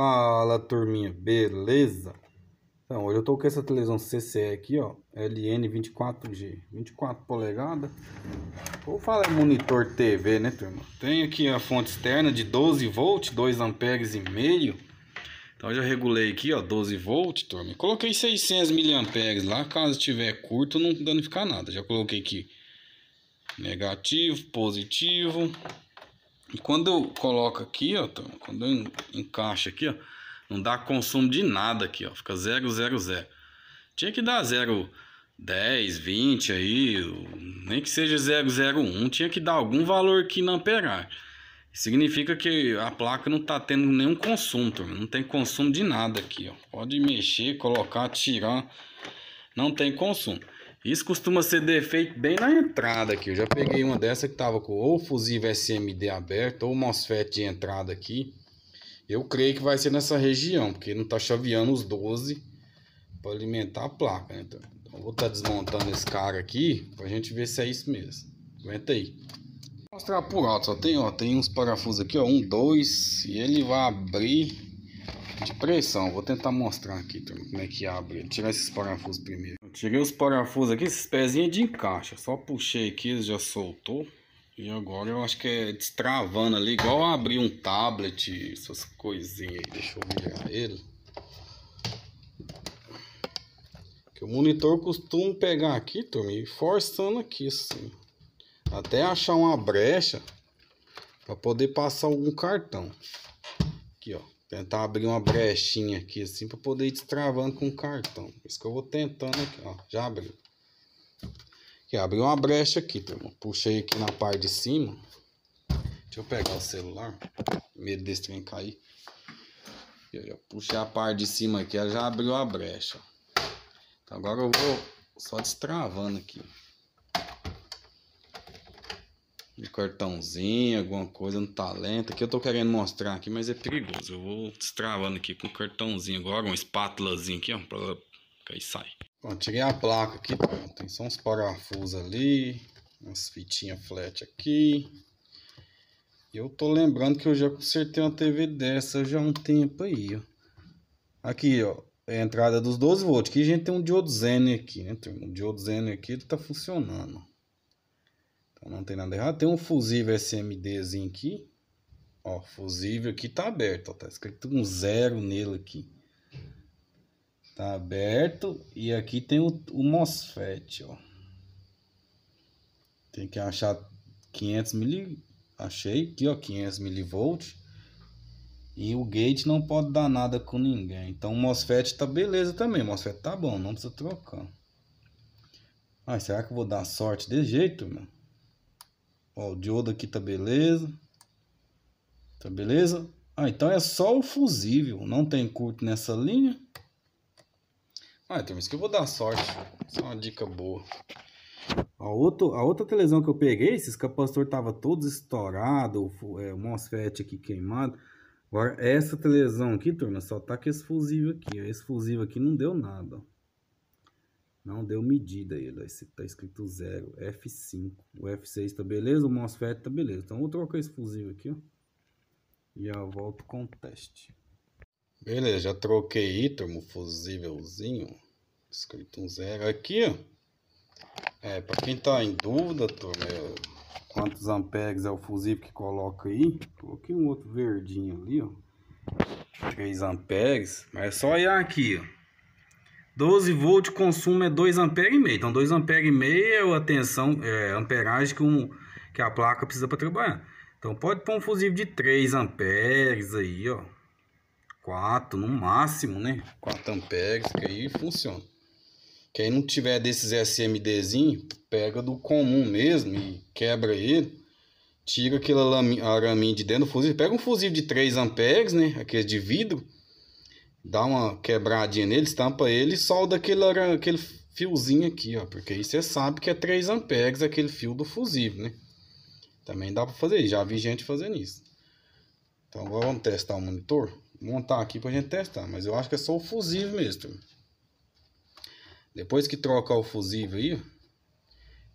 Fala turminha, beleza? Então, hoje eu tô com essa televisão CCE aqui, ó, LN24G, 24 polegadas. Vou falar monitor TV, né, turma? Tem aqui a fonte externa de 12 volts, 2 amperes e meio. Então já regulei aqui, ó, 12 volts, turma. Coloquei 600 miliamperes lá, caso tiver curto não danificar nada. Já coloquei aqui negativo, positivo, e quando eu coloco aqui, ó, quando eu encaixo aqui, ó, não dá consumo de nada aqui, ó, fica 0. Tinha que dar 0, 10, 20 aí, nem que seja 0, 0, 1, tinha que dar algum valor aqui na amperagem. Significa que a placa não está tendo nenhum consumo, não tem consumo de nada aqui, ó. Pode mexer, colocar, tirar, não tem consumo. Isso costuma ser defeito bem na entrada aqui. Eu já peguei uma dessa que tava com ou fusível SMD aberto ou MOSFET de entrada aqui. Eu creio que vai ser nessa região, porque não tá chaveando os 12 para alimentar a placa. Né? Então, vou estar tá desmontando esse cara aqui pra gente ver se é isso mesmo. Aguenta aí. Vou mostrar por alto, só tem, ó, tem uns parafusos aqui, ó, um, dois, e ele vai abrir de pressão. Vou tentar mostrar aqui, como é que abre. Tirar esses parafusos primeiro. Tirei os parafusos aqui, esses pezinhos é de encaixa. Só puxei aqui, ele já soltou. E agora eu acho que é destravando ali, igual abrir um tablet, essas coisinhas aí. Deixa eu virar ele. Que o monitor costuma pegar aqui, turma, e forçando aqui assim. Até achar uma brecha para poder passar algum cartão. Aqui, ó. Tentar abrir uma brechinha aqui assim para poder ir destravando com o cartão. Isso que eu vou tentando aqui, ó. Já abriu. Aqui, abriu uma brecha aqui, turma. Puxei aqui na parte de cima. Deixa eu pegar o celular. Medo desse trem cair. Eu já puxei a parte de cima aqui, ela já abriu a brecha. Então agora eu vou só destravando aqui de cartãozinho, alguma coisa no talento. Aqui eu tô querendo mostrar aqui, mas é perigoso. Eu vou destravando aqui com um cartãozinho agora, uma espátulazinha aqui, ó, pra... que aí sai. Bom, tirei a placa aqui, pronto. Tem só uns parafusos ali, umas fitinhas flat aqui. Eu tô lembrando que eu já consertei uma TV dessa já há um tempo aí, ó. Aqui, ó, é a entrada dos 12 volts. Aqui a gente tem um diodo Zener aqui, né? Tem um diodo Zener aqui, ele tá funcionando, ó. Então não tem nada errado. Tem um fusível SMDzinho aqui. Ó, fusível aqui tá aberto, ó, tá escrito um zero nele aqui. Tá aberto e aqui tem o, o MOSFET, ó. Tem que achar 500 mil, achei aqui, ó, 500 milivolts E o gate não pode dar nada com ninguém. Então o MOSFET tá beleza também, o MOSFET tá bom, não precisa trocar. Ah, será que eu vou dar sorte desse jeito, mano? Ó, o diodo aqui tá beleza. Tá beleza? Ah, então é só o fusível. Não tem curto nessa linha. Ah, então isso que eu vou dar sorte. Isso é uma dica boa. A, outro, a outra televisão que eu peguei, esses capacitores estavam todos estourados, o, é, o MOSFET aqui queimado. Agora, essa televisão aqui, turma, só tá com esse fusível aqui. Esse fusível aqui não deu nada, ó. Não deu medida ele, está escrito 0, F5. O F6 tá beleza, o MOSFET tá beleza. Então vou trocar esse fusível aqui, ó. E já volto com o teste. Beleza, já troquei turma, fusívelzinho. Escrito um zero aqui, ó. É, para quem tá em dúvida, turma, quantos amperes é o fusível que coloca aí? Coloquei um outro verdinho ali, ó. 3 amperes, mas é só olhar aqui, ó. 12 volts consumo é 2 ampere e meio. Então 2 ampere e meio é a tensão, é, amperagem que, um, que a placa precisa para trabalhar. Então pode pôr um fusível de 3 amperes aí, ó. 4 no máximo, né? 4 amperes que aí funciona. Quem não tiver desses SMDzinho, pega do comum mesmo e quebra ele. Tira aquele araminho de dentro do fusível. Pega um fusível de 3 amperes, né? Aquele de vidro dá uma quebradinha nele, estampa ele e solda aquele, aquele fiozinho aqui, ó. Porque aí você sabe que é 3 amperes aquele fio do fusível, né? Também dá para fazer já vi gente fazendo isso. Então agora vamos testar o monitor. Vou montar aqui pra gente testar, mas eu acho que é só o fusível mesmo. Depois que trocar o fusível aí,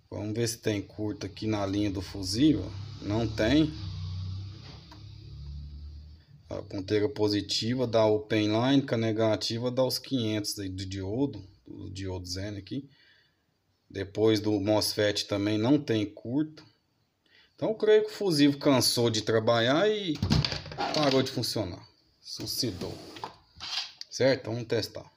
vamos ver se tem curto aqui na linha do fusível. Não tem. A ponteira positiva dá o line, que a negativa dá os 500 de diodo, do diodo Zen aqui. Depois do MOSFET também não tem curto. Então eu creio que o fusível cansou de trabalhar e parou de funcionar. Suicidou. Certo? vamos testar.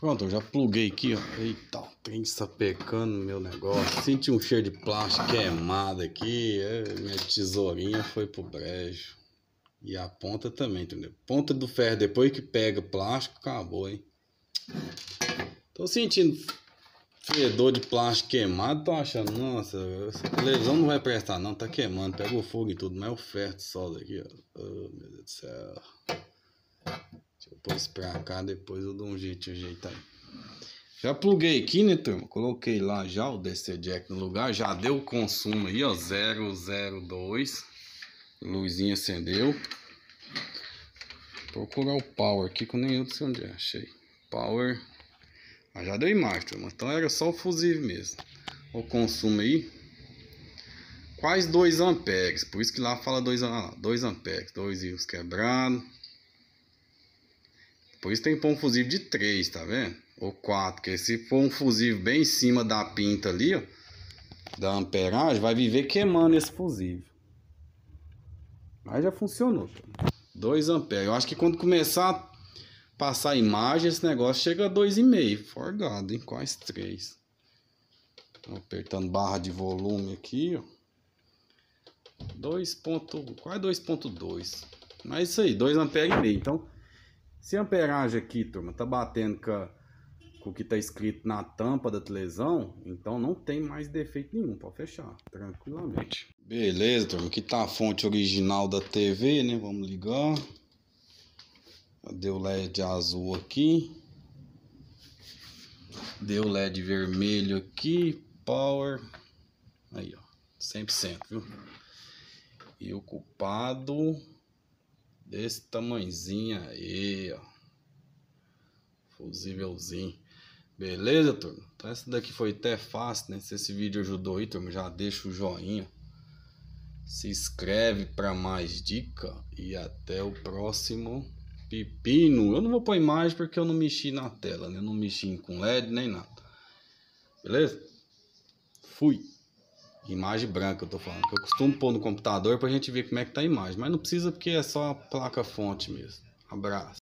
Pronto, eu já pluguei aqui, ó. Eita, o trem sapecando no meu negócio. Senti um cheiro de plástico queimado aqui. É, minha tesourinha foi pro brejo. E a ponta também, entendeu? Ponta do ferro, depois que pega plástico, acabou, hein? Tô sentindo fedor de plástico queimado, tô achando, nossa, essa televisão não vai prestar não, tá queimando, pegou fogo e tudo, mas é o ferro de sol daqui, ó. Oh, meu Deus do céu. Deixa eu pôr isso pra cá, depois eu dou um jeito de ajeitar aí. Já pluguei aqui, né, turma? Coloquei lá já o DC Jack no lugar, já deu o consumo aí, ó, 002. Luzinha acendeu. Procurar o power aqui que eu nem sei onde é. Achei. Power. Mas já deu imagem, Então era só o fusível mesmo. O consumo aí. Quase 2 amperes. Por isso que lá fala 2 ah, dois amperes. 2 rios quebrados. Por isso tem que pôr um fusível de 3, tá vendo? Ou 4. Porque se for um fusível bem em cima da pinta ali, ó. Da amperagem, vai viver queimando esse fusível. Mas já funcionou. 2 amperes. Eu acho que quando começar a passar a imagem, esse negócio chega a 2,5. Forgado, hein? Quase 3. Apertando barra de volume aqui, ó. 2. Ponto, quase 2.2. Mas isso aí, 2 amperes e meio. Então, se a amperagem aqui, turma, tá batendo com a o que está escrito na tampa da televisão, então não tem mais defeito nenhum, pode fechar, tranquilamente. Beleza, turma, aqui tá a fonte original da TV, né? Vamos ligar. Deu LED azul aqui. Deu LED vermelho aqui, power. Aí, ó, 100%, viu? E o culpado desse tamanzinho aí, ó fusívelzinho. Beleza, turma? Então essa daqui foi até fácil, né? Se esse vídeo ajudou aí, turma, já deixa o joinha. Se inscreve para mais dica e até o próximo pepino. Eu não vou pôr imagem porque eu não mexi na tela, né? Eu não mexi com LED nem nada. Beleza? Fui. Imagem branca eu tô falando, que eu costumo pôr no computador pra gente ver como é que tá a imagem, mas não precisa porque é só a placa fonte mesmo. Abraço.